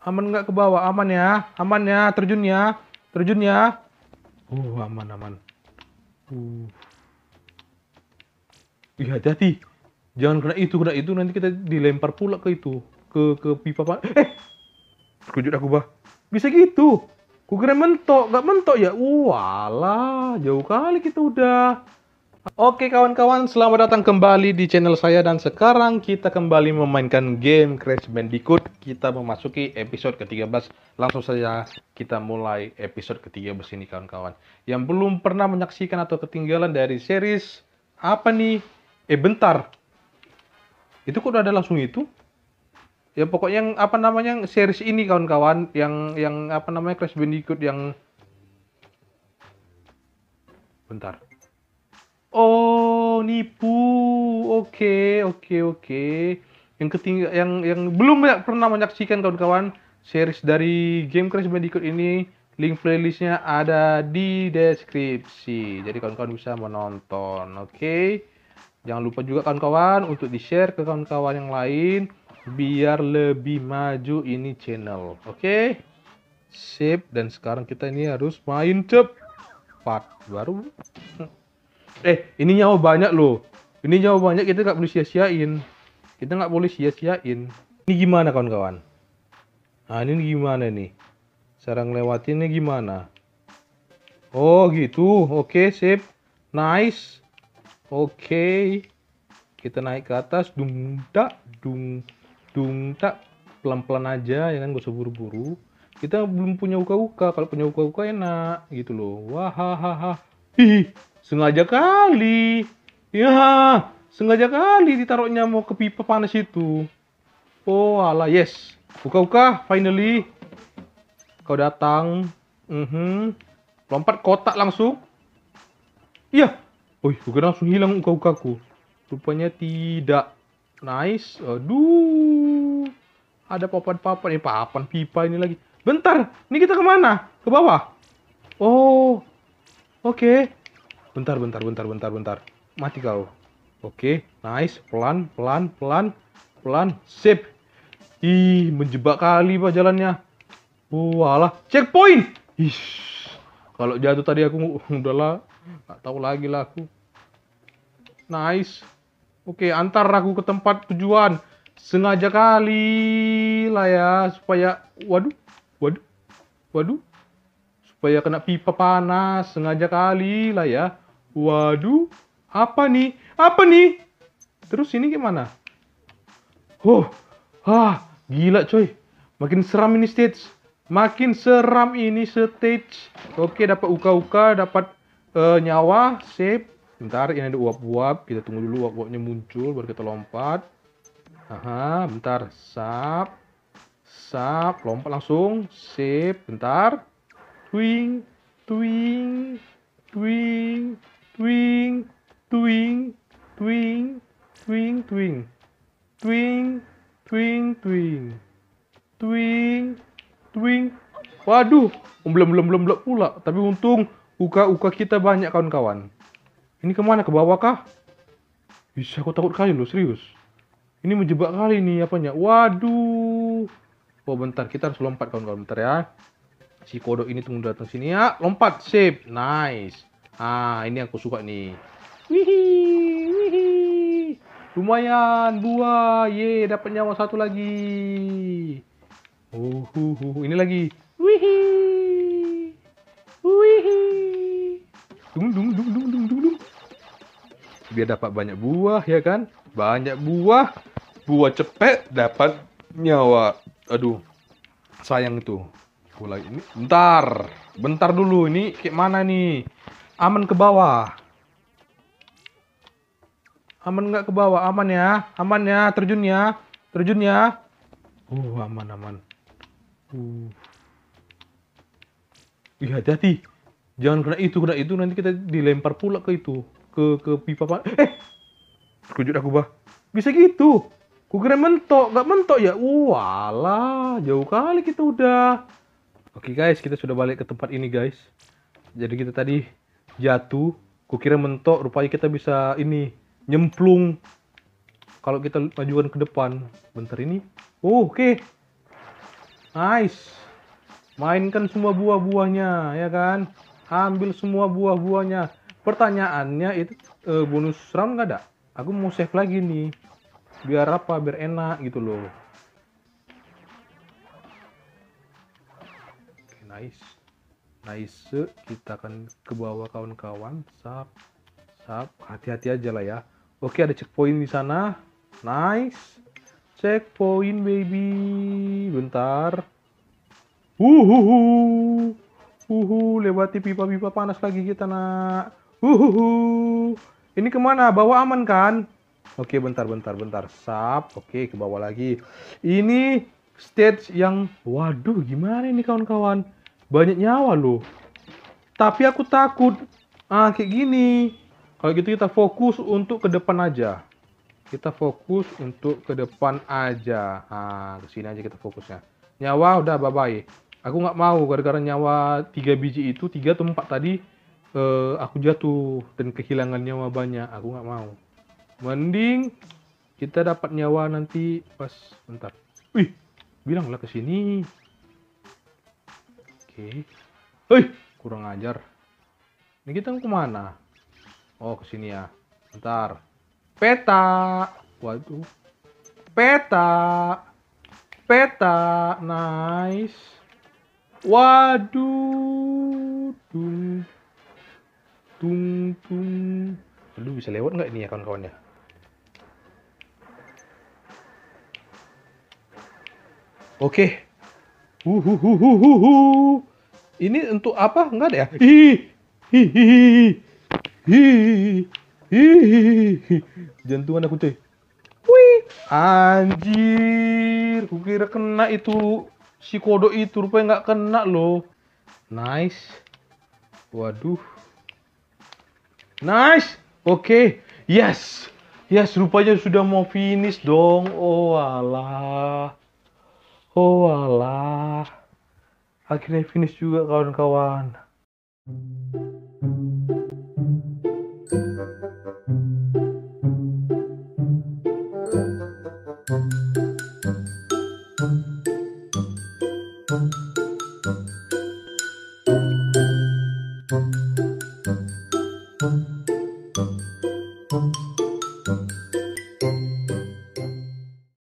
Aman nggak ke bawah? Aman ya. Aman ya. Terjun ya. Terjun ya. Uh, aman, aman. Uh. Ih, hati-hati. Jangan kena itu, kena itu. Nanti kita dilempar pula ke itu. Ke ke pipa pak. Eh! terkejut aku, bah. Bisa gitu. Kukira mentok. Nggak mentok ya? Walah, jauh kali kita udah. Oke kawan-kawan, selamat datang kembali di channel saya dan sekarang kita kembali memainkan game Crash Bandicoot. Kita memasuki episode ke-13. Langsung saja kita mulai episode ke-13 ini kawan-kawan. Yang belum pernah menyaksikan atau ketinggalan dari series apa nih? Eh bentar. Itu kok udah ada langsung itu? Ya pokoknya yang apa namanya series ini kawan-kawan yang yang apa namanya Crash Bandicoot yang bentar Oh, nipu. Oke, okay, oke, okay, oke. Okay. Yang ketiga yang yang belum banyak, pernah menyaksikan kawan-kawan series dari Game Crash Bandicoot ini, link playlistnya ada di deskripsi. Jadi kawan-kawan bisa menonton. Oke. Okay? Jangan lupa juga kawan-kawan untuk di-share ke kawan-kawan yang lain biar lebih maju ini channel. Oke. Okay? Sip dan sekarang kita ini harus main cepat baru eh ini nyawa banyak loh ini nyawa banyak kita nggak boleh sia-siain kita nggak boleh sia-siain ini gimana kawan-kawan nah ini gimana nih cara ngelewatinnya gimana oh gitu oke okay, sip nice oke okay. kita naik ke atas dung tak dung dung tak pelan-pelan aja ya kan gak usah buru-buru kita belum punya uka-uka kalau punya uka-uka enak gitu loh Wah wahahaha hihi sengaja kali ya sengaja kali ditaruhnya mau ke pipa panas itu oh ala yes buka-buka finally kau datang mm -hmm. lompat kotak langsung iya Oh, bukan langsung hilang uka aku. Rupanya tidak. Nice. Aduh. Ada papan-papan. Eh, papan pipa ini lagi. Bentar. Ini kita kemana? Ke bawah. Oh. Oke. Okay. Bentar, bentar, bentar, bentar, bentar. Mati kau. Oke, nice. Pelan, pelan, pelan, pelan. Sip. Ih, menjebak kali pak jalannya. Walah, checkpoint. Ih, kalau jatuh tadi aku udahlah, nggak tahu lagi lah aku. Nice. Oke, antar aku ke tempat tujuan. Sengaja kali lah ya, supaya... Waduh, waduh, waduh supaya kena pipa panas sengaja kali lah ya waduh apa nih apa nih terus ini gimana Oh, ah gila coy makin seram ini stage makin seram ini stage oke dapat uka-uka dapat uh, nyawa save bentar ini ada uap-uap kita tunggu dulu uap-uapnya muncul baru kita lompat aha bentar sap sap lompat langsung save bentar twing twing twing twing twing twing twing twing twing twing twing twing twing waduh belum belum belum belum pula tapi untung uka uka kita banyak kawan-kawan ini kemana ke bawah kah bisa aku takut kali loh serius ini menjebak kali nih apanya waduh oh bentar kita harus lompat kawan-kawan bentar ya si kodok ini tunggu datang sini ya lompat sip nice ah ini aku suka nih wihi wihi lumayan buah ye dapat nyawa satu lagi uh, uh, uh. ini lagi wihi wihi dung dung dung dung dung dung dung biar dapat banyak buah ya kan banyak buah buah cepet dapat nyawa aduh sayang itu aku ini bentar bentar dulu ini kayak mana nih aman ke bawah aman nggak ke bawah aman ya aman ya terjun ya terjun ya uh aman aman uh Ih, hati-hati jangan kena itu kena itu nanti kita dilempar pula ke itu ke ke pipa pak eh kujut aku bah bisa gitu Kukira mentok nggak mentok ya walah jauh kali kita udah Oke okay guys, kita sudah balik ke tempat ini guys. Jadi kita tadi jatuh, kukira mentok, rupanya kita bisa ini nyemplung. Kalau kita majukan ke depan, bentar ini. Oh, oke. Okay. Nice. Mainkan semua buah-buahnya, ya kan? Ambil semua buah-buahnya. Pertanyaannya itu uh, bonus round nggak ada? Aku mau save lagi nih. Biar apa? Biar enak gitu loh. nice nice kita akan ke bawah kawan-kawan sap sap hati-hati aja lah ya oke ada checkpoint di sana nice checkpoint baby bentar uhuhu uhuhu lewati pipa-pipa panas lagi kita nak uhuhu ini kemana bawa aman kan oke bentar bentar bentar sap oke ke bawah lagi ini stage yang waduh gimana ini kawan-kawan banyak nyawa loh tapi aku takut ah kayak gini kalau gitu kita fokus untuk ke depan aja kita fokus untuk ke depan aja ah kesini aja kita fokusnya nyawa udah bye bye aku nggak mau gara-gara nyawa tiga biji itu tiga atau empat tadi eh, aku jatuh dan kehilangan nyawa banyak aku nggak mau mending kita dapat nyawa nanti pas bentar wih bilanglah ke sini Oke. Hei, kurang ajar. Ini kita mau kemana? Oh, ke sini ya. Bentar. Peta. Waduh. Peta. Peta. Nice. Waduh. Dung. tung tung Lu bisa lewat nggak ini ya kawan-kawan ya? Oke. Okay. Uhuhuhuhuhu. Ini untuk apa? Enggak ada ya? Hi, hi, hi, hi, hi, hi, Jantungan aku cuy. Wih, anjir. Kukira kena itu si kodo itu rupanya nggak kena loh. Nice. Waduh. Nice. Oke. Okay. Yes. Yes, rupanya sudah mau finish dong. Oh alah. Oh alah. akhirnya finish juga kawan-kawan thank -kawan. you